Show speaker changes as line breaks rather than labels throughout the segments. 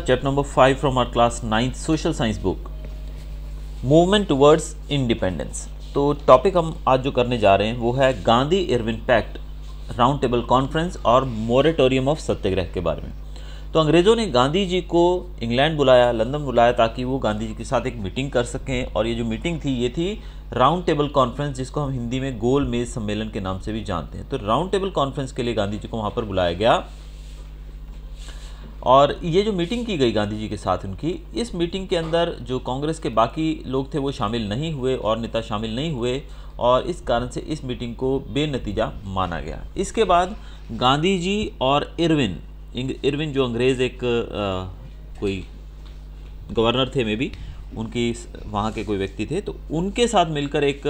chapter number 5 from our class 9th social science book movement towards independence तो topic हम आज जो करने जा रहे हैं वो है Gandhi Irwin pact round table conference और मोरेटोरियम ऑफ सत्याग्रह के बारे में तो अंग्रेज़ों ने गांधी जी को इंग्लैंड बुलाया लंदन बुलाया ताकि वो गांधी जी के साथ एक मीटिंग कर सकें और ये जो मीटिंग थी ये थी राउंड टेबल कॉन्फ्रेंस जिसको हम हिंदी में गोल मेज सम्मेलन के नाम से भी जानते हैं तो राउंड टेबल कॉन्फ्रेंस के लिए गांधी जी को वहाँ पर बुलाया गया और ये जो मीटिंग की गई गांधी जी के साथ उनकी इस मीटिंग के अंदर जो कांग्रेस के बाकी लोग थे वो शामिल नहीं हुए और नेता शामिल नहीं हुए और इस कारण से इस मीटिंग को बेनतीजा माना गया इसके बाद गांधी जी और इरविन इरविन जो अंग्रेज़ एक आ, कोई गवर्नर थे मे बी उनकी वहाँ के कोई व्यक्ति थे तो उनके साथ मिलकर एक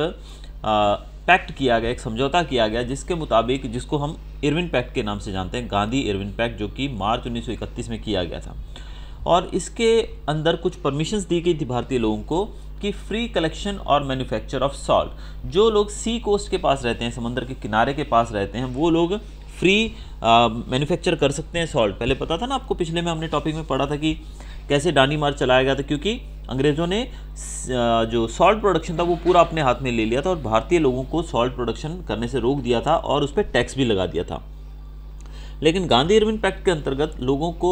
आ, पैक्ट किया गया एक समझौता किया गया जिसके मुताबिक जिसको हम इरविन पैक्ट के नाम से जानते हैं गांधी इरविन पैक्ट जो कि मार्च 1931 में किया गया था और इसके अंदर कुछ परमिशंस दी गई थी भारतीय लोगों को कि फ्री कलेक्शन और मैन्युफैक्चर ऑफ सॉल्ट जो लोग सी कोस्ट के पास रहते हैं समंदर के किनारे के पास रहते हैं वो लोग फ्री मैन्युफैक्चर कर सकते हैं सॉल्ट पहले पता था ना आपको पिछले में हमने टॉपिक में पढ़ा था कि कैसे डांडी मार्च चलाया गया था क्योंकि अंग्रेज़ों ने जो सॉल्ट प्रोडक्शन था वो पूरा अपने हाथ में ले लिया था और भारतीय लोगों को सॉल्ट प्रोडक्शन करने से रोक दिया था और उस पर टैक्स भी लगा दिया था लेकिन गांधी इरविन पैक्ट के अंतर्गत लोगों को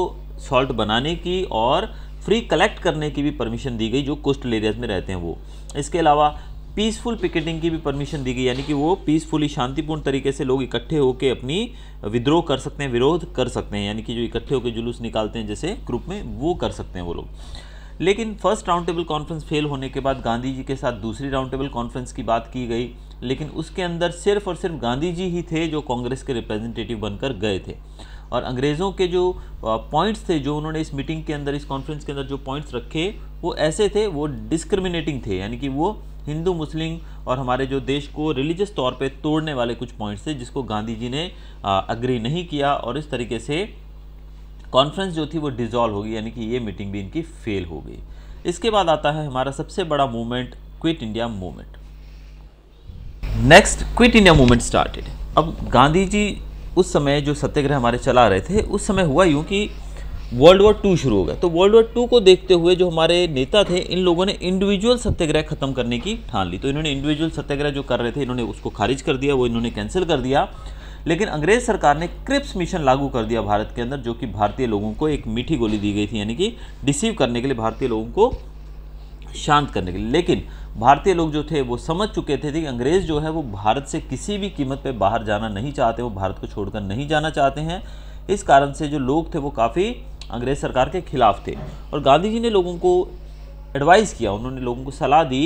सॉल्ट बनाने की और फ्री कलेक्ट करने की भी परमिशन दी गई जो कोस्टल एरियाज में रहते हैं वो इसके अलावा पीसफुल पिकेटिंग की भी परमिशन दी गई यानी कि वो पीसफुली शांतिपूर्ण तरीके से लोग इकट्ठे होकर अपनी विद्रोह कर सकते हैं विरोध कर सकते हैं यानी कि जो इकट्ठे होकर जुलूस निकालते हैं जैसे ग्रुप में वो कर सकते हैं वो लोग लेकिन first round table conference fail होने के बाद गांधी जी के साथ दूसरी राउंड टेबल कॉन्फ्रेंस की बात की गई लेकिन उसके अंदर सिर्फ और सिर्फ गांधी जी ही थे जो कांग्रेस के रिप्रेजेंटेटिव बनकर गए थे और अंग्रेज़ों के जो पॉइंट्स थे जो उन्होंने इस मीटिंग के अंदर इस कॉन्फ्रेंस के अंदर जो पॉइंट्स रखे वो ऐसे थे वो डिस्क्रिमिनेटिंग थे यानी कि वो हिंदू मुस्लिम और हमारे जो देश को रिलीजियस तौर पे तोड़ने वाले कुछ पॉइंट्स थे जिसको गांधी जी ने अग्री नहीं किया और इस तरीके से कॉन्फ्रेंस जो थी वो डिजॉल्व होगी यानी कि ये मीटिंग भी इनकी फेल हो गई इसके बाद आता है हमारा सबसे बड़ा movement quit India movement next quit India movement started अब गांधी जी उस समय जो सत्याग्रह हमारे चला रहे थे उस समय हुआ यूँ कि वर्ल्ड वॉर टू शुरू हो गया तो वर्ल्ड वॉर टू को देखते हुए जो हमारे नेता थे इन लोगों ने इंडिविजुअल सत्याग्रह खत्म करने की ठान ली तो इन्होंने इंडिविजुअल सत्याग्रह जो कर रहे थे इन्होंने उसको खारिज कर दिया वो इन्होंने कैंसिल कर दिया लेकिन अंग्रेज सरकार ने क्रिप्स मिशन लागू कर दिया भारत के अंदर जो कि भारतीय लोगों को एक मीठी गोली दी गई थी यानी कि डिसीव करने के लिए भारतीय लोगों को शांत करने के लिए लेकिन भारतीय लोग जो थे वो समझ चुके थे कि अंग्रेज़ जो है वो भारत से किसी भी कीमत पर बाहर जाना नहीं चाहते वो भारत को छोड़कर नहीं जाना चाहते हैं इस कारण से जो लोग थे वो काफ़ी अंग्रेज़ सरकार के खिलाफ थे और गांधी जी ने लोगों को एडवाइस किया उन्होंने लोगों को सलाह दी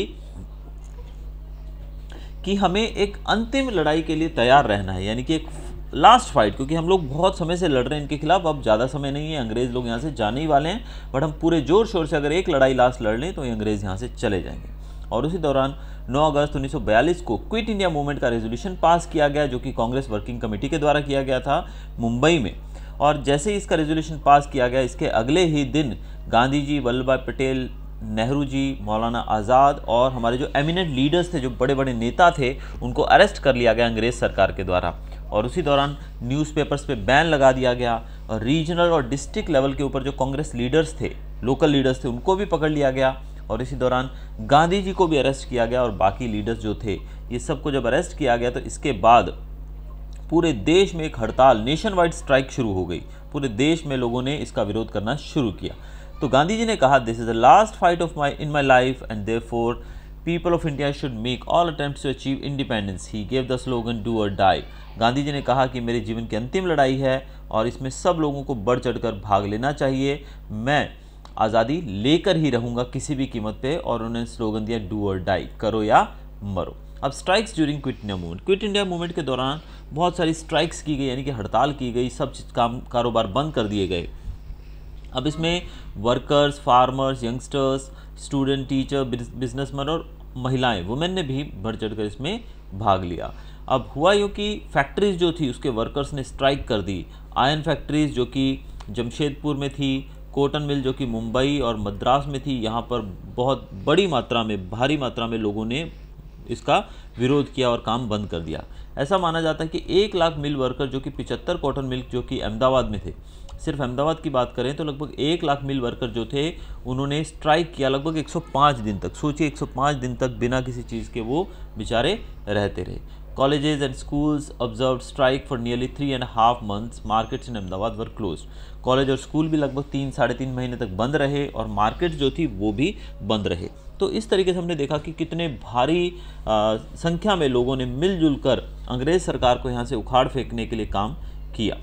कि हमें एक अंतिम लड़ाई के लिए तैयार रहना है यानी कि एक लास्ट फाइट क्योंकि हम लोग बहुत समय से लड़ रहे हैं इनके खिलाफ अब ज़्यादा समय नहीं है अंग्रेज़ लोग यहाँ से जाने ही वाले हैं बट हम पूरे ज़ोर शोर से अगर एक लड़ाई लास्ट लड़ लें तो ये अंग्रेज़ यहाँ से चले जाएंगे और उसी दौरान 9 अगस्त 1942 को क्विट इंडिया मूवमेंट का रेजोल्यूशन पास किया गया जो कि कांग्रेस वर्किंग कमेटी के द्वारा किया गया था मुंबई में और जैसे ही इसका रेजोल्यूशन पास किया गया इसके अगले ही दिन गांधी जी वल्लभ भाई पटेल नेहरू जी मौलाना आज़ाद और हमारे जो एमिनेंट लीडर्स थे जो बड़े बड़े नेता थे उनको अरेस्ट कर लिया गया अंग्रेज़ सरकार के द्वारा और उसी दौरान न्यूज़पेपर्स पे बैन लगा दिया गया और रीजनल और डिस्ट्रिक्ट लेवल के ऊपर जो कांग्रेस लीडर्स थे लोकल लीडर्स थे उनको भी पकड़ लिया गया और इसी दौरान गांधी जी को भी अरेस्ट किया गया और बाकी लीडर्स जो थे ये सबको जब अरेस्ट किया गया तो इसके बाद पूरे देश में एक हड़ताल नेशन वाइड स्ट्राइक शुरू हो गई पूरे देश में लोगों ने इसका विरोध करना शुरू किया तो गांधी जी ने कहा this is the last fight of my in my life and therefore people of India should make all attempt to achieve independence he gave the slogan do or die Gandhi ji ने कहा कि मेरे जीवन की अंतिम लड़ाई है और इसमें सब लोगों को बढ़ चढ़कर भाग लेना चाहिए मैं आज़ादी लेकर ही रहूँगा किसी भी कीमत पे और उन्होंने स्लोगन दिया डू और डाई करो या मरो अब strikes during quit India movement quit India movement के दौरान बहुत सारी स्ट्राइक्स की गई यानी कि हड़ताल की गई सब काम कारोबार बंद कर दिए गए अब इसमें workers farmers youngsters student teacher businessman और महिलाएं वुमेन ने भी बढ़ चढ़ कर इसमें भाग लिया अब हुआ यूँ कि फैक्ट्रीज जो थी उसके वर्कर्स ने स्ट्राइक कर दी आयन फैक्ट्रीज जो कि जमशेदपुर में थी कॉटन मिल जो कि मुंबई और मद्रास में थी यहाँ पर बहुत बड़ी मात्रा में भारी मात्रा में लोगों ने इसका विरोध किया और काम बंद कर दिया ऐसा माना जाता है कि एक लाख मिल वर्कर जो कि पिचहत्तर कॉटन मिल जो कि अहमदाबाद में थे सिर्फ अहमदाबाद की बात करें तो लगभग एक लाख मिल वर्कर जो थे उन्होंने स्ट्राइक किया लगभग 105 दिन तक सोचिए 105 दिन तक बिना किसी चीज़ के वो बेचारे रहते रहे colleges and schools observe strike for nearly three and half months markets in Ahmedabad were close college और स्कूल भी लगभग तीन साढ़े तीन महीने तक बंद रहे और मार्केट जो थी वो भी बंद रहे तो इस तरीके से हमने देखा कि कितने भारी आ, संख्या में लोगों ने मिलजुल कर अंग्रेज़ सरकार को यहाँ से उखाड़ फेंकने के लिए काम किया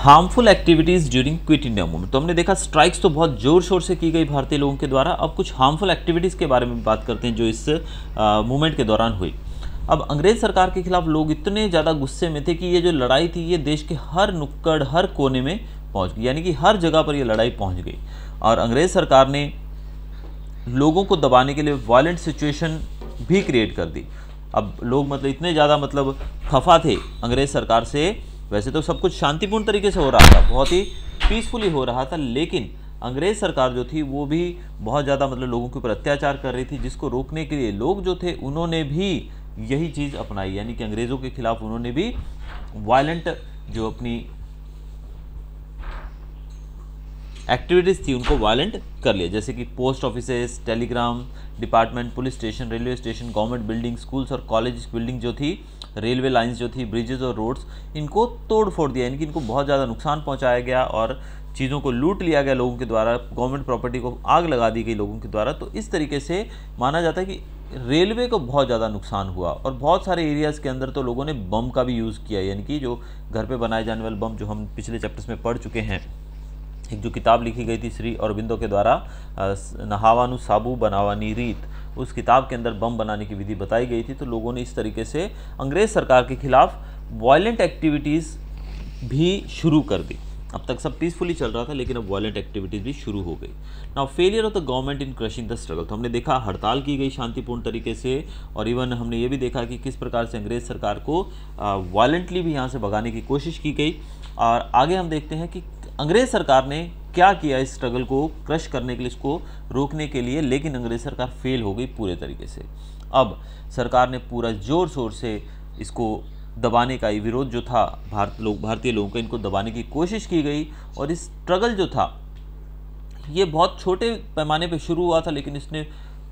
harmful activities during quit India movement तो हमने देखा स्ट्राइक्स तो बहुत जोर शोर से की गई भारतीय लोगों के द्वारा अब कुछ हार्मफुल एक्टिविटीज़ के बारे में बात करते हैं जो इस मूवमेंट के दौरान हुई अब अंग्रेज़ सरकार के खिलाफ लोग इतने ज़्यादा गुस्से में थे कि ये जो लड़ाई थी ये देश के हर नुक्कड़ हर कोने में पहुंच गई यानी कि हर जगह पर ये लड़ाई पहुंच गई और अंग्रेज़ सरकार ने लोगों को दबाने के लिए वायलेंट सिचुएशन भी क्रिएट कर दी अब लोग मतलब इतने ज़्यादा मतलब खफा थे अंग्रेज़ सरकार से वैसे तो सब कुछ शांतिपूर्ण तरीके से हो रहा था बहुत ही पीसफुली हो रहा था लेकिन अंग्रेज़ सरकार जो थी वो भी बहुत ज़्यादा मतलब लोगों के ऊपर अत्याचार कर रही थी जिसको रोकने के लिए लोग जो थे उन्होंने भी यही चीज़ अपनाई यानी कि अंग्रेज़ों के खिलाफ उन्होंने भी वायलेंट जो अपनी एक्टिविटीज़ थी उनको वायलेंट कर लिया जैसे कि post offices telegram department police station railway station government building schools और कॉलेज बिल्डिंग जो थी रेलवे लाइंस जो थी ब्रिजेज़ और रोड्स इनको तोड़ फोड़ दिया यानी कि इनको बहुत ज़्यादा नुकसान पहुँचाया गया और चीज़ों को लूट लिया गया लोगों के द्वारा गवर्नमेंट प्रॉपर्टी को आग लगा दी गई लोगों के द्वारा तो इस तरीके से माना जाता है कि रेलवे को बहुत ज़्यादा नुकसान हुआ और बहुत सारे एरियाज़ के अंदर तो लोगों ने बम का भी यूज़ किया यानी कि जो घर पे बनाए जाने वाले बम जो हम पिछले चैप्टर्स में पढ़ चुके हैं एक जो किताब लिखी गई थी श्री अरबिंदो के द्वारा नहावानु साबू बनावानी रीत उस किताब के अंदर बम बनाने की विधि बताई गई थी तो लोगों ने इस तरीके से अंग्रेज़ सरकार के खिलाफ वायलेंट एक्टिविटीज़ भी शुरू कर दी अब तक सब पीसफुली चल रहा था लेकिन अब वायलेंट एक्टिविटीज़ भी शुरू हो गई now failure of the government in crushing the struggle तो हमने देखा हड़ताल की गई शांतिपूर्ण तरीके से और इवन हमने ये भी देखा कि किस प्रकार से अंग्रेज़ सरकार को वायलेंटली भी यहाँ से भगाने की कोशिश की गई और आगे हम देखते हैं कि अंग्रेज़ सरकार ने क्या किया इस स्ट्रगल को क्रश करने के लिए इसको रोकने के लिए लेकिन अंग्रेज सरकार फेल हो गई पूरे तरीके से अब सरकार ने पूरा जोर शोर से इसको दबाने का ये विरोध जो था भारत लोग भारतीय लोगों का इनको दबाने की कोशिश की गई और इस स्ट्रगल जो था ये बहुत छोटे पैमाने पे शुरू हुआ था लेकिन इसने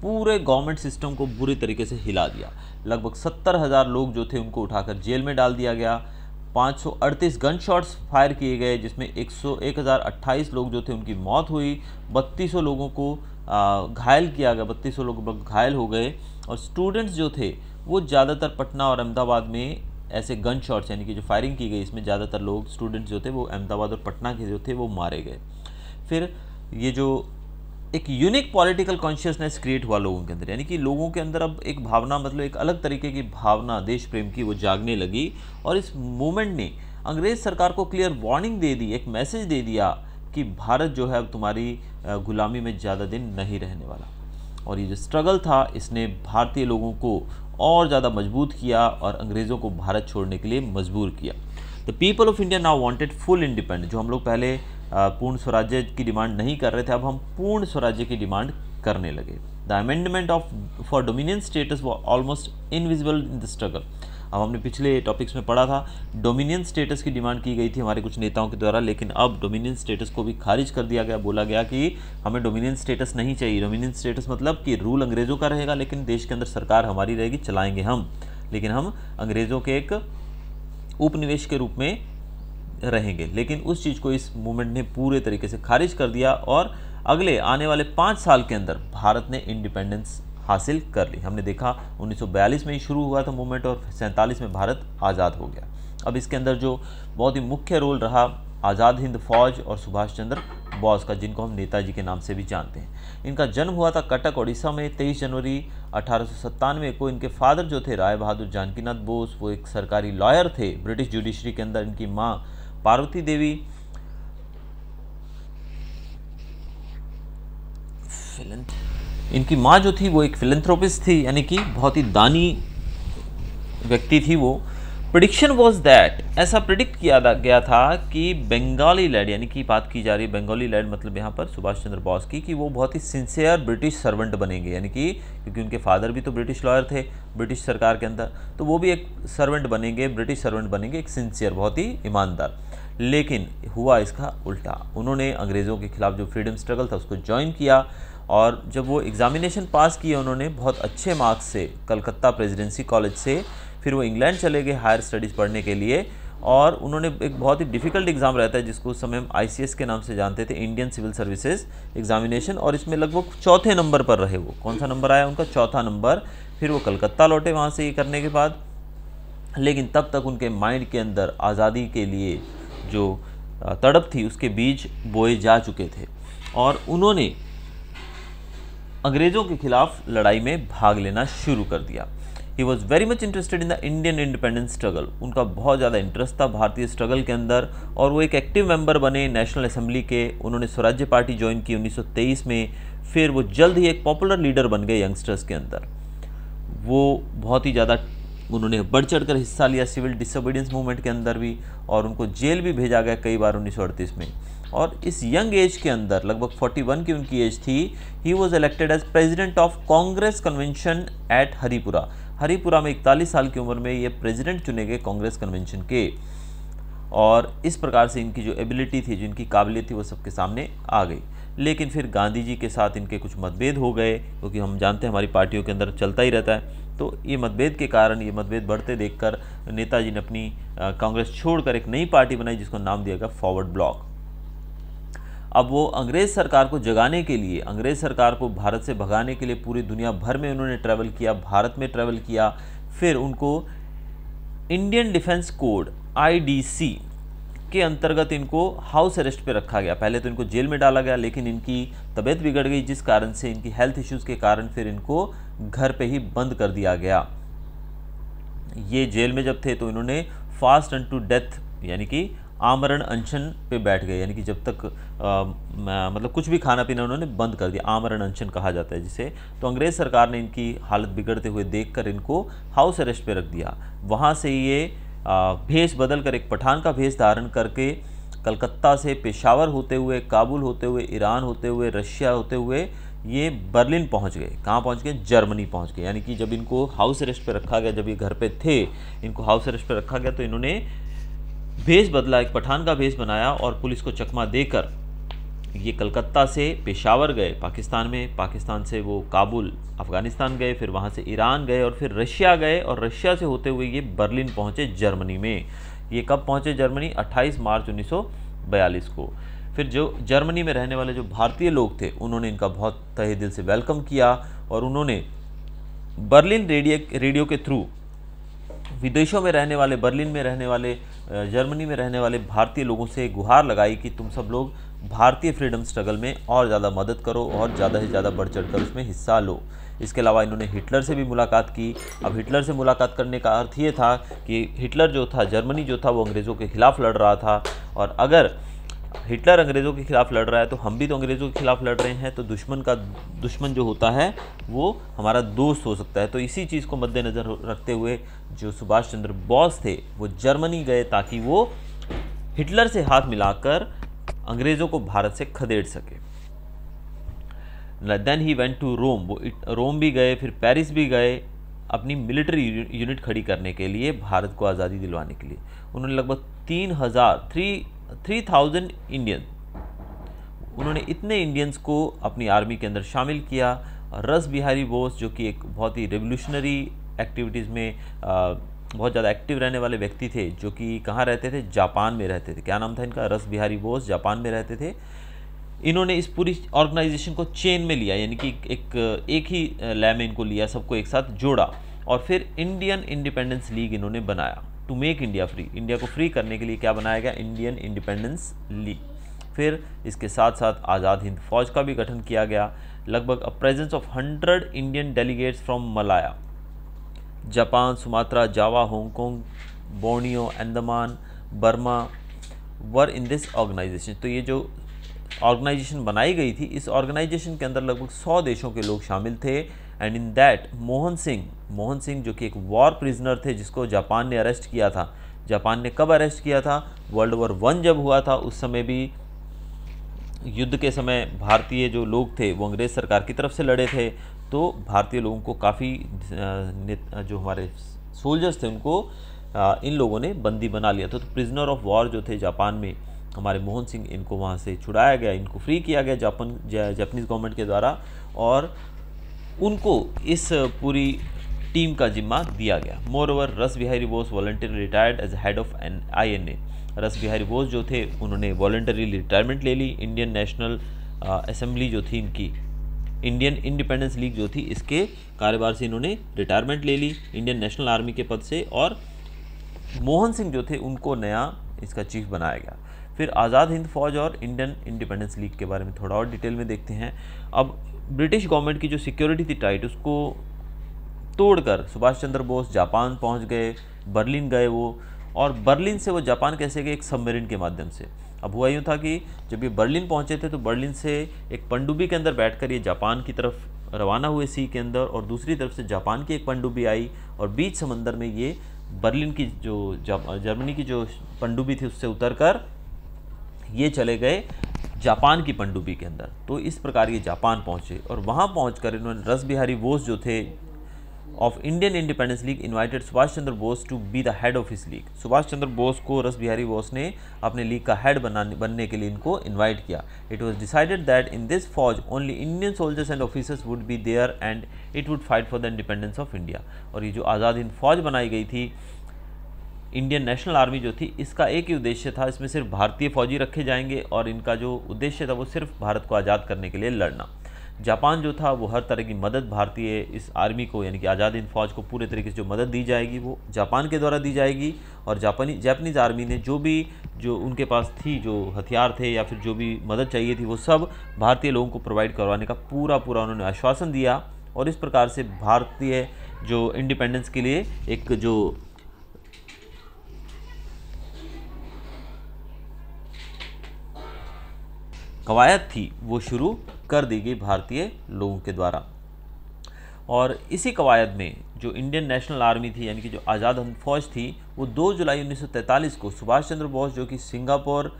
पूरे गवर्नमेंट सिस्टम को बुरी तरीके से हिला दिया लगभग सत्तर हज़ार लोग जो थे उनको उठाकर जेल में डाल दिया गया पाँच गन शॉट्स फायर किए गए जिसमें एक सौ लोग जो थे उनकी मौत हुई बत्तीसों लोगों को घायल किया गया बत्तीसों लोग घायल हो गए और स्टूडेंट्स जो थे वो ज़्यादातर पटना और अहमदाबाद में ऐसे गन शॉट्स यानी कि जो फायरिंग की गई इसमें ज़्यादातर लोग स्टूडेंट्स जो थे वो अहमदाबाद और पटना के जो थे वो मारे गए फिर ये जो एक यूनिक पॉलिटिकल कॉन्शियसनेस क्रिएट हुआ लोगों के अंदर यानी कि लोगों के अंदर अब एक भावना मतलब एक अलग तरीके की भावना देश प्रेम की वो जागने लगी और इस मूवमेंट ने अंग्रेज़ सरकार को क्लियर वार्निंग दे दी एक मैसेज दे दिया कि भारत जो है अब तुम्हारी गुलामी में ज़्यादा दिन नहीं रहने वाला और ये जो स्ट्रगल था इसने भारतीय लोगों को और ज़्यादा मजबूत किया और अंग्रेज़ों को भारत छोड़ने के लिए मजबूर किया the people of India now wanted full independent जो हम लोग पहले पूर्ण स्वराज्य की डिमांड नहीं कर रहे थे अब हम पूर्ण स्वराज्य की डिमांड करने लगे the amendment of for dominion status almost invisible in the struggle अब हमने पिछले टॉपिक्स में पढ़ा था डोमिनियन स्टेटस की डिमांड की गई थी हमारे कुछ नेताओं के द्वारा लेकिन अब डोमिनियन स्टेटस को भी खारिज कर दिया गया बोला गया कि हमें डोमिनियन स्टेटस नहीं चाहिए डोमिनियन स्टेटस मतलब कि रूल अंग्रेज़ों का रहेगा लेकिन देश के अंदर सरकार हमारी रहेगी चलाएंगे हम लेकिन हम अंग्रेज़ों के एक उपनिवेश के रूप में रहेंगे लेकिन उस चीज़ को इस मूवमेंट ने पूरे तरीके से खारिज कर दिया और अगले आने वाले पाँच साल के अंदर भारत ने इंडिपेंडेंस हासिल कर ली हमने देखा 1942 में ही शुरू हुआ था मूवमेंट और सैंतालीस में भारत आज़ाद हो गया अब इसके अंदर जो बहुत ही मुख्य रोल रहा आज़ाद हिंद फौज और सुभाष चंद्र बॉस का जिनको हम नेताजी के नाम से भी जानते हैं इनका जन्म हुआ था कटक उड़ीसा में 23 जनवरी अठारह को इनके फादर जो थे राय बहादुर जानकीनाथ बोस वो एक सरकारी लॉयर थे ब्रिटिश जुडिशरी के अंदर इनकी माँ पार्वती देवी इनकी माँ जो थी वो एक फिलेंथ्रोपिस्ट थी यानी कि बहुत ही दानी व्यक्ति थी वो प्रडिक्शन वॉज दैट ऐसा प्रिडिक्ट किया गया था कि बंगाली लैड यानी कि बात की जा रही है बंगाली लैड मतलब यहाँ पर सुभाष चंद्र बोस की कि वो बहुत ही सिंसियर ब्रिटिश सर्वेंट बनेंगे यानी कि क्योंकि उनके फादर भी तो ब्रिटिश लॉयर थे ब्रिटिश सरकार के अंदर तो वो भी एक सर्वेंट बनेंगे ब्रिटिश सर्वेंट बनेंगे एक सिंसियर बहुत ही ईमानदार लेकिन हुआ इसका उल्टा उन्होंने अंग्रेज़ों के खिलाफ जो फ्रीडम स्ट्रगल था उसको ज्वाइन किया और जब वो एग्ज़ामिनेशन पास किए उन्होंने बहुत अच्छे मार्क्स से कलकत्ता प्रेसिडेंसी कॉलेज से फिर वो इंग्लैंड चले गए हायर स्टडीज़ पढ़ने के लिए और उन्होंने एक बहुत ही डिफ़िकल्ट एग्ज़ाम रहता है जिसको उस समय हम आई के नाम से जानते थे इंडियन सिविल सर्विसेज एग्ज़ामिनेशन और इसमें लगभग चौथे नंबर पर रहे वो कौन सा नंबर आया उनका चौथा नंबर फिर वो कलकत्ता लौटे वहाँ से ये करने के बाद लेकिन तब तक उनके माइंड के अंदर आज़ादी के लिए जो तड़प थी उसके बीज बोए जा चुके थे और उन्होंने अंग्रेज़ों के खिलाफ लड़ाई में भाग लेना शुरू कर दिया he was very much interested in the Indian independence struggle उनका बहुत ज़्यादा इंटरेस्ट था भारतीय स्ट्रगल के अंदर और वो एक एक्टिव मेंबर बने नेशनल असेंबली के उन्होंने स्वराज्य पार्टी ज्वाइन की 1923 में फिर वो जल्द ही एक पॉपुलर लीडर बन गए यंगस्टर्स के अंदर वो बहुत ही ज़्यादा उन्होंने बढ़ चढ़ कर हिस्सा लिया सिविल डिसोबीडियंस मूवमेंट के अंदर भी और उनको जेल भी भेजा गया कई बार उन्नीस में और इस यंग एज के अंदर लगभग 41 की उनकी एज थी he was elected as president of Congress convention at Haripura Haripura में इकतालीस साल की उम्र में ये प्रेजिडेंट चुने गए कांग्रेस कन्वेंशन के और इस प्रकार से इनकी जो एबिलिटी थी जिनकी काबिलियत थी वो सबके सामने आ गई लेकिन फिर गांधी जी के साथ इनके कुछ मतभेद हो गए क्योंकि हम जानते हैं हमारी पार्टियों के अंदर चलता ही रहता है तो ये मतभेद के कारण ये मतभेद बढ़ते देखकर नेताजी ने अपनी कांग्रेस छोड़कर एक नई पार्टी बनाई जिसको नाम दिया गया फॉरवर्ड ब्लॉक अब वो अंग्रेज़ सरकार को जगाने के लिए अंग्रेज़ सरकार को भारत से भगाने के लिए पूरी दुनिया भर में उन्होंने ट्रैवल किया भारत में ट्रैवल किया फिर उनको इंडियन डिफेंस कोड आईडीसी के अंतर्गत इनको हाउस अरेस्ट पे रखा गया पहले तो इनको जेल में डाला गया लेकिन इनकी तबीयत बिगड़ गई जिस कारण से इनकी हेल्थ इश्यूज़ के कारण फिर इनको घर पे ही बंद कर दिया गया ये जेल में जब थे तो इन्होंने फास्ट एंड टू डेथ यानी कि आमरण अनशन पे बैठ गए यानी कि जब तक आ, मतलब कुछ भी खाना पीना उन्होंने बंद कर दिया आमरण अनशन कहा जाता है जिसे तो अंग्रेज़ सरकार ने इनकी हालत बिगड़ते हुए देखकर इनको हाउस अरेस्ट पे रख दिया वहाँ से ये भेष बदल कर एक पठान का भेष धारण करके कलकत्ता से पेशावर होते हुए काबुल होते हुए ईरान होते हुए रशिया होते हुए ये बर्लिन पहुंच गए कहाँ पहुंच गए जर्मनी पहुंच गए यानी कि जब इनको हाउस अरेस्ट पर रखा गया जब ये घर पे थे इनको हाउस अरेस्ट पर रखा गया तो इन्होंने भेष बदला एक पठान का भेष बनाया और पुलिस को चकमा देकर ये कलकत्ता से पेशावर गए पाकिस्तान में पाकिस्तान से वो काबुल अफ़गानिस्तान गए फिर वहाँ से ईरान गए और फिर रशिया गए और रशिया से होते हुए ये बर्लिन पहुँचे जर्मनी में ये कब पहुँचे जर्मनी 28 मार्च 1942 को फिर जो जर्मनी में रहने वाले जो भारतीय लोग थे उन्होंने इनका बहुत तहे दिल से वेलकम किया और उन्होंने बर्लिन रेडियो रेडियो के थ्रू विदेशों में रहने वाले बर्लिन में रहने वाले जर्मनी में रहने वाले भारतीय लोगों से गुहार लगाई कि तुम सब लोग भारतीय फ्रीडम स्ट्रगल में और ज़्यादा मदद करो और ज़्यादा से ज़्यादा बढ़ चढ़ कर उसमें हिस्सा लो इसके अलावा इन्होंने हिटलर से भी मुलाकात की अब हिटलर से मुलाकात करने का अर्थ ये था कि हिटलर जो था जर्मनी जो था वो अंग्रेज़ों के खिलाफ़ लड़ रहा था और अगर हिटलर अंग्रेज़ों के खिलाफ लड़ रहा है तो हम भी तो अंग्रेज़ों के खिलाफ लड़ रहे हैं तो दुश्मन का दुश्मन जो होता है वो हमारा दोस्त हो सकता है तो इसी चीज़ को मद्देनज़र रखते हुए जो सुभाष चंद्र बोस थे वो जर्मनी गए ताकि वो हिटलर से हाथ मिलाकर अंग्रेज़ों को भारत से खदेड़ सके then he went to Rome वो रोम भी गए फिर पेरिस भी गए अपनी मिलिट्री यूनिट खड़ी करने के लिए भारत को आज़ादी दिलवाने के लिए उन्होंने लगभग तीन हज़ार थ्री थ्री थाउजेंड इंडियन उन्होंने इतने इंडियंस को अपनी आर्मी के अंदर शामिल किया रस बिहारी बोस जो कि एक बहुत ही रेवोल्यूशनरी एक्टिविटीज़ में आ, बहुत ज़्यादा एक्टिव रहने वाले व्यक्ति थे जो कि कहाँ रहते थे जापान में रहते थे क्या नाम था इनका रस बिहारी बोस जापान में रहते थे इन्होंने इस पूरी ऑर्गेनाइजेशन को चेन में लिया यानी कि एक एक ही लय में इनको लिया सबको एक साथ जोड़ा और फिर इंडियन इंडिपेंडेंस लीग इन्होंने बनाया to make India free India को फ्री करने के लिए क्या बनाया गया इंडियन इंडिपेंडेंस लीग फिर इसके साथ साथ आज़ाद हिंद फौज का भी गठन किया गया लगभग a presence of hundred Indian delegates from Malaya Japan Sumatra Java Hong Kong Borneo Andaman Burma were in this organisation तो ये जो ऑर्गेनाइजेशन बनाई गई थी इस ऑर्गेनाइजेशन के अंदर लगभग सौ देशों के लोग शामिल थे and in that Mohan Singh Mohan Singh जो कि एक वॉर प्रिजनर थे जिसको जापान ने अरेस्ट किया था जापान ने कब अरेस्ट किया था वर्ल्ड वॉर वन जब हुआ था उस समय भी युद्ध के समय भारतीय जो लोग थे वो अंग्रेज़ सरकार की तरफ से लड़े थे तो भारतीय लोगों को काफ़ी जो हमारे सोल्जर्स थे उनको इन लोगों ने बंदी बना लिया था तो प्रिजनर ऑफ वॉर जो थे जापान में हमारे मोहन सिंह इनको वहाँ से छुड़ाया गया इनको फ्री किया गया जापान जापानीज़ गवर्नमेंट के द्वारा और उनको इस पूरी टीम का जिम्मा दिया गया moreover Rash Behari Bose volunteer retired as head of N I N A Rash Behari Bose जो थे उन्होंने वॉल्टरी रिटायरमेंट ले ली इंडियन नेशनल असेंबली जो थी इनकी इंडियन इंडिपेंडेंस लीग जो थी इसके कारोबार से इन्होंने रिटायरमेंट ले ली इंडियन नेशनल आर्मी के पद से और मोहन सिंह जो थे उनको नया इसका चीफ बनाया गया फिर आज़ाद हिंद फौज और इंडियन इंडिपेंडेंस लीग के बारे में थोड़ा और डिटेल में देखते हैं अब ब्रिटिश गवर्नमेंट की जो सिक्योरिटी थी टाइट उसको तोड़कर सुभाष चंद्र बोस जापान पहुंच गए बर्लिन गए वो और बर्लिन से वो जापान कैसे गए एक सबमरीन के माध्यम से अब हुआ यूँ था कि जब ये बर्लिन पहुँचे थे तो बर्लिन से एक पंडुबी के अंदर बैठ ये जापान की तरफ रवाना हुए सी के अंदर और दूसरी तरफ से जापान की एक पनडुब्बी आई और बीच समंदर में ये बर्लिन की जो जर्मनी की जो पनडुब्बी थी उससे उतर कर ये चले गए जापान की पंडुबी के अंदर तो इस प्रकार ये जापान पहुँचे और वहाँ पहुँच इन्होंने रस बिहारी बोस जो थे of Indian independence league invited Subhash Chandra Bose to be the head of his league Subhash Chandra Bose को रस बिहारी बोस ने अपने लीग का हेड बनाने बनने के लिए इनको इनवाइट किया it was decided that in this फौज only Indian soldiers and officers would be there and it would fight for the independence of India और ये जो आज़ाद हिंद फौज बनाई गई थी इंडियन नेशनल आर्मी जो थी इसका एक ही उद्देश्य था इसमें सिर्फ भारतीय फौजी रखे जाएंगे और इनका जो उद्देश्य था वो सिर्फ भारत को आज़ाद करने के लिए लड़ना जापान जो था वो हर तरह की मदद भारतीय इस आर्मी को यानी कि आज़ाद हिंद फौज को पूरे तरीके से जो मदद दी जाएगी वो जापान के द्वारा दी जाएगी और जापानी जापानीज़ आर्मी ने जो भी जो उनके पास थी जो हथियार थे या फिर जो भी मदद चाहिए थी वो सब भारतीय लोगों को प्रोवाइड करवाने का पूरा पूरा उन्होंने आश्वासन दिया और इस प्रकार से भारतीय जो इंडिपेंडेंस के लिए एक जो कवायद थी वो शुरू कर दी गई भारतीय लोगों के द्वारा और इसी कवायद में जो इंडियन नेशनल आर्मी थी यानी कि जो आज़ाद फौज थी वो 2 जुलाई 1943 को सुभाष चंद्र बोस जो कि सिंगापुर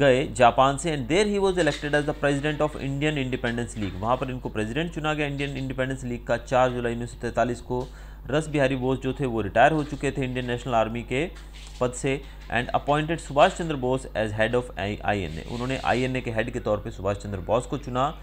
गए जापान से and there he was elected as the president of Indian independence league वहाँ पर इनको प्रेजिडेंट चुना गया इंडियन इंडिपेंडेंस लीग का चार जुलाई उन्नीस को रस बिहारी बोस जो थे वो रिटायर हो चुके थे इंडियन नेशनल आर्मी के पद से and appointed Subhash Chandra Bose as head of INA उन्होंने आईएनए के हेड के तौर पे सुभाष चंद्र बोस को चुना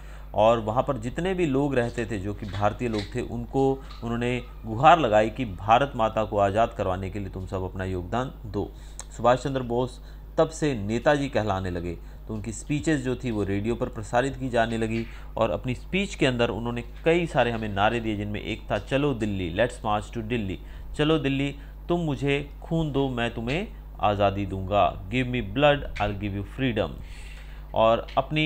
और वहाँ पर जितने भी लोग रहते थे जो कि भारतीय लोग थे उनको उन्होंने गुहार लगाई कि भारत माता को आज़ाद करवाने के लिए तुम सब अपना योगदान दो सुभाष चंद्र बोस तब से नेताजी कहलाने लगे तो उनकी स्पीचेस जो थी वो रेडियो पर प्रसारित की जाने लगी और अपनी स्पीच के अंदर उन्होंने कई सारे हमें नारे दिए जिनमें एक था चलो Delhi let's march to Delhi चलो दिल्ली तुम मुझे खून दो मैं तुम्हें आज़ादी दूंगा give me blood I give you freedom और अपनी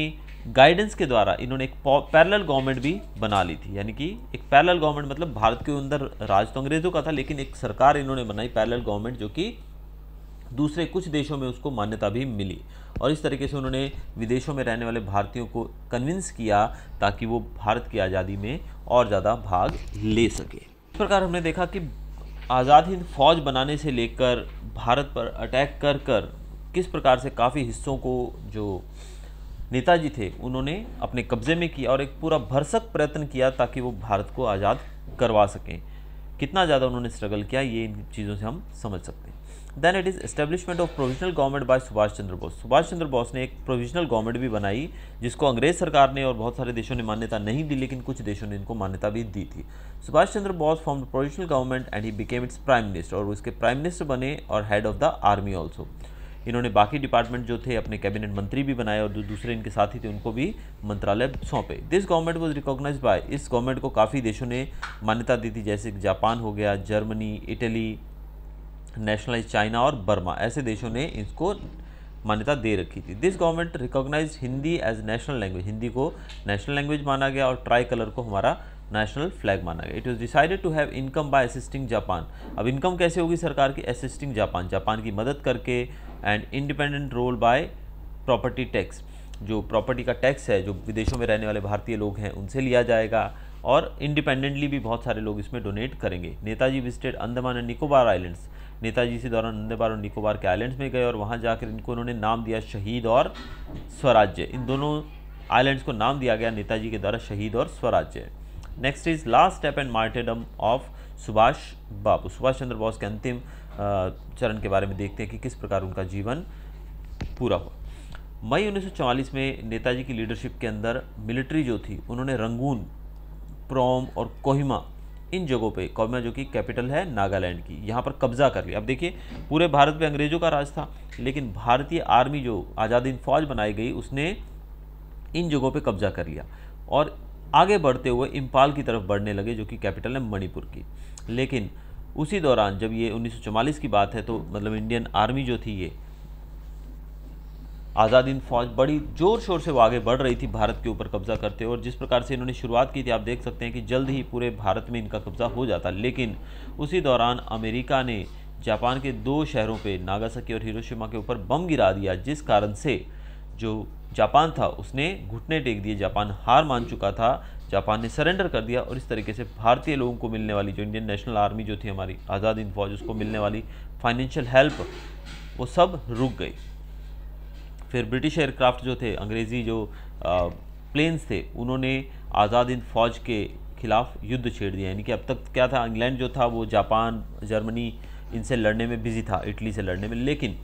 गाइडेंस के द्वारा इन्होंने एक पैरल गवर्नमेंट भी बना ली थी यानी कि एक पैरल गवर्नमेंट मतलब भारत के अंदर राज तो अंग्रेज़ों का था लेकिन एक सरकार इन्होंने बनाई पैरल गवर्नमेंट जो कि दूसरे कुछ देशों में उसको मान्यता भी मिली और इस तरीके से उन्होंने विदेशों में रहने वाले भारतीयों को कन्विंस किया ताकि वो भारत की आज़ादी में और ज़्यादा भाग ले सके इस प्रकार हमने देखा कि आज़ाद हिंद फौज बनाने से लेकर भारत पर अटैक कर कर किस प्रकार से काफ़ी हिस्सों को जो नेताजी थे उन्होंने अपने कब्जे में किया और एक पूरा भरसक प्रयत्न किया ताकि वो भारत को आज़ाद करवा सकें कितना ज़्यादा उन्होंने स्ट्रगल किया ये इन चीज़ों से हम समझ सकते हैं then it is establishment of provisional government by Subhash Chandra Bose Subhash Chandra Bose ने एक प्रोविजनल गवर्नमेंट भी बनाई जिसको अंग्रेज सरकार ने और बहुत सारे देशों ने मान्यता नहीं दी लेकिन कुछ देशों ने इनको मान्यता भी दी थी Subhash Chandra Bose form provisional government and he became its prime minister और उसके प्राइम मिनिस्टर बने और head of the army also इन्होंने बाकी डिपार्टमेंट जो थे अपने कैबिनेट मंत्री भी बनाए और जो दूसरे इनके साथी थे उनको भी मंत्रालय सौंपे this government was recognize by इस गवर्नमेंट को काफ़ी देशों ने मान्यता दी थी जैसे जापान हो गया जर्मनी इटली नेशनलाइज चाइना और बर्मा ऐसे देशों ने इसको मान्यता दे रखी थी this government recognize Hindi as national language Hindi को नेशनल लैंग्वेज माना गया और ट्राई कलर को हमारा नेशनल फ्लैग माना गया it was decided to have income by assisting Japan अब इनकम कैसे होगी सरकार की असिस्टिंग जापान जापान की मदद करके and independent role by property tax जो प्रॉपर्टी का टैक्स है जो विदेशों में रहने वाले भारतीय लोग हैं उनसे लिया जाएगा और इंडिपेंडेंटली भी बहुत सारे लोग इसमें डोनेट करेंगे Netaji visited Andaman and Nicobar islands Netaji इसी दौरान अंडमान और निकोबार के आइलैंड्स में गए और वहाँ जाकर इनको उन्होंने नाम दिया शहीद और स्वराज्य इन दोनों आइलैंड्स को नाम दिया गया नेताजी के द्वारा शहीद और Swaraj next is last step and martyrdom of Subhash Babu Subhash Chandra Bose के अंतिम चरण के बारे में देखते हैं कि किस प्रकार उनका जीवन पूरा हुआ मई 1944 में नेताजी की लीडरशिप के अंदर मिलिट्री जो थी उन्होंने रंगून प्रोम और कोहिमा इन जगहों पे कोहिमा जो कि कैपिटल है नागालैंड की यहाँ पर कब्जा कर लिया अब देखिए पूरे भारत में अंग्रेज़ों का राज था लेकिन भारतीय आर्मी जो आज़ाद हिंद फौज बनाई गई उसने इन जगहों पे कब्जा कर लिया और आगे बढ़ते हुए इम्पाल की तरफ बढ़ने लगे जो कि कैपिटल है मणिपुर की लेकिन उसी दौरान जब ये 1944 की बात है तो मतलब इंडियन आर्मी जो थी ये आज़ाद हिंद फौज बड़ी ज़ोर शोर से वो आगे बढ़ रही थी भारत के ऊपर कब्ज़ा करते और जिस प्रकार से इन्होंने शुरुआत की थी आप देख सकते हैं कि जल्द ही पूरे भारत में इनका कब्ज़ा हो जाता लेकिन उसी दौरान अमेरिका ने जापान के दो शहरों पर नागासाकी और हिरोशिमा के ऊपर बम गिरा दिया जिस कारण से जो जापान था उसने घुटने टेक दिए जापान हार मान चुका था जापान ने सरेंडर कर दिया और इस तरीके से भारतीय लोगों को मिलने वाली जो इंडियन नेशनल आर्मी जो थी हमारी आज़ाद हिंद फौज उसको मिलने वाली फाइनेंशियल हेल्प वो सब रुक गई फिर ब्रिटिश एयरक्राफ्ट जो थे अंग्रेज़ी जो प्लेन्स थे उन्होंने आज़ाद हिंद फौज के खिलाफ युद्ध छेड़ दिया यानी कि अब तक क्या था इंग्लैंड जो था वो जापान जर्मनी इनसे लड़ने में बिजी था इटली से लड़ने में लेकिन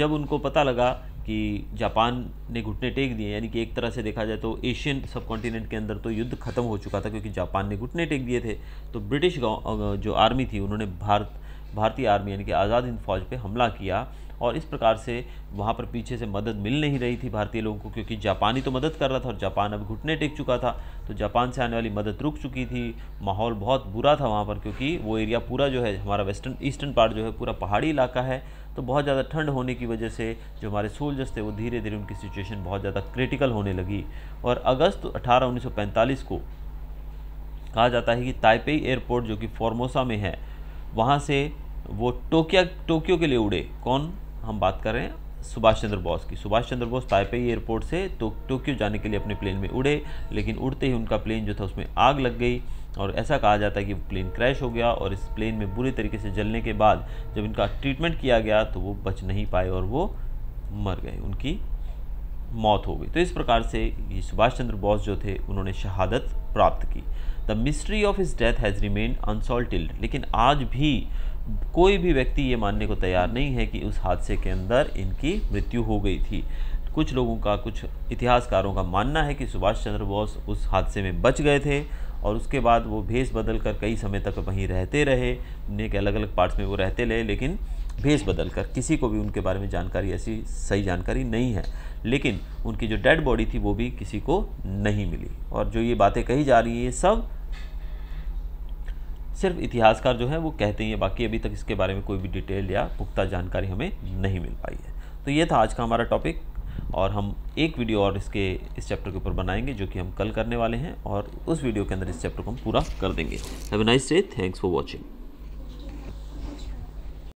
जब उनको पता लगा कि जापान ने घुटने टेक दिए यानी कि एक तरह से देखा जाए तो एशियन सब कॉन्टिनेंट के अंदर तो युद्ध खत्म हो चुका था क्योंकि जापान ने घुटने टेक दिए थे तो ब्रिटिश जो आर्मी थी उन्होंने भारत भारतीय आर्मी यानी कि आज़ाद हिंद फौज पे हमला किया और इस प्रकार से वहाँ पर पीछे से मदद मिल नहीं रही थी भारतीय लोगों को क्योंकि जापानी तो मदद कर रहा था और जापान अब घुटने टेक चुका था तो जापान से आने वाली मदद रुक चुकी थी माहौल बहुत बुरा था वहाँ पर क्योंकि वो एरिया पूरा जो है हमारा वेस्टर्न ईस्टर्न पार्ट जो है पूरा पहाड़ी इलाका है तो बहुत ज़्यादा ठंड होने की वजह से जो हमारे सोल्जर्स थे वो धीरे धीरे उनकी सिचुएशन बहुत ज़्यादा क्रिटिकल होने लगी और अगस्त अठारह उन्नीस को कहा जाता है कि ताइपेई एयरपोर्ट जो कि फॉर्मोसा में है वहाँ से वो टोकिया टोक्यो के लिए उड़े कौन हम बात कर रहे हैं सुभाष चंद्र बोस की सुभाष चंद्र बोस ताइपेई एयरपोर्ट से तो टोक्यो जाने के लिए अपने प्लेन में उड़े लेकिन उड़ते ही उनका प्लेन जो था उसमें आग लग गई और ऐसा कहा जाता है कि प्लेन क्रैश हो गया और इस प्लेन में बुरी तरीके से जलने के बाद जब इनका ट्रीटमेंट किया गया तो वो बच नहीं पाए और वो मर गए उनकी मौत हो गई तो इस प्रकार से ये सुभाष चंद्र बोस जो थे उन्होंने शहादत प्राप्त की the mystery of his death has remain unsolved लेकिन आज भी कोई भी व्यक्ति ये मानने को तैयार नहीं है कि उस हादसे के अंदर इनकी मृत्यु हो गई थी कुछ लोगों का कुछ इतिहासकारों का मानना है कि सुभाष चंद्र बोस उस हादसे में बच गए थे और उसके बाद वो भेस बदल कर कई समय तक वहीं रहते रहे उन्हें अलग अलग पार्ट्स में वो रहते रहे लेकिन भेस बदल कर किसी को भी उनके बारे में जानकारी ऐसी सही जानकारी नहीं है लेकिन उनकी जो डेड बॉडी थी वो भी किसी को नहीं मिली और जो ये बातें कही जा रही हैं ये सब सिर्फ इतिहासकार जो है वो कहते हैं बाकी अभी तक इसके बारे में कोई भी डिटेल या पुख्ता जानकारी हमें नहीं मिल पाई है तो ये था आज का हमारा टॉपिक और हम एक वीडियो और इसके इस चैप्टर के ऊपर बनाएंगे जो कि हम कल करने वाले हैं और उस वीडियो के अंदर इस चैप्टर को हम पूरा कर देंगे have a nice day thanks for watching